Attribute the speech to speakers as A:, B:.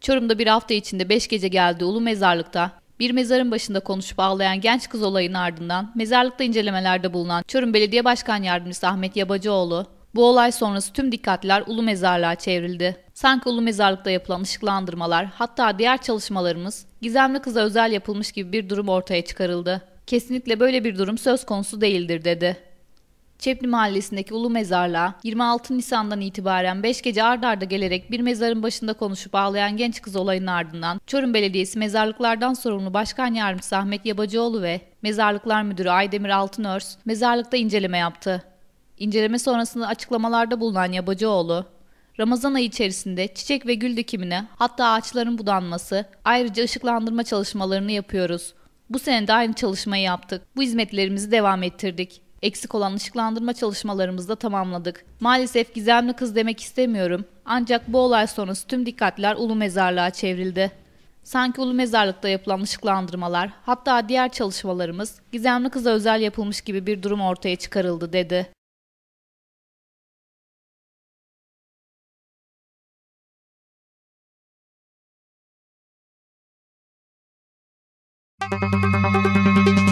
A: Çorum'da bir hafta içinde beş gece geldi Ulu Mezarlık'ta bir mezarın başında konuşup ağlayan genç kız olayın ardından mezarlıkta incelemelerde bulunan Çorum Belediye Başkan Yardımcısı Ahmet Yabacıoğlu, bu olay sonrası tüm dikkatler Ulu Mezarlığa çevrildi. Sanki Ulu Mezarlık'ta yapılan ışıklandırmalar hatta diğer çalışmalarımız gizemli kıza özel yapılmış gibi bir durum ortaya çıkarıldı. Kesinlikle böyle bir durum söz konusu değildir dedi. Çepli Mahallesi'ndeki Ulu Mezarlığa 26 Nisan'dan itibaren 5 gece ard arda gelerek bir mezarın başında konuşup ağlayan genç kız olayının ardından Çorum Belediyesi mezarlıklardan sorumlu Başkan Yardımcısı Ahmet Yabacıoğlu ve Mezarlıklar Müdürü Aydemir Altınörs mezarlıkta inceleme yaptı. İnceleme sonrasında açıklamalarda bulunan Yabacıoğlu, Ramazan ayı içerisinde çiçek ve gül dikimine hatta ağaçların budanması, ayrıca ışıklandırma çalışmalarını yapıyoruz. Bu sene de aynı çalışmayı yaptık. Bu hizmetlerimizi devam ettirdik. Eksik olan ışıklandırma çalışmalarımızı da tamamladık. Maalesef gizemli kız demek istemiyorum. Ancak bu olay sonrası tüm dikkatler ulu mezarlığa çevrildi. Sanki ulu mezarlıkta yapılan ışıklandırmalar, hatta diğer çalışmalarımız gizemli kıza özel yapılmış gibi bir durum ortaya çıkarıldı dedi. Müzik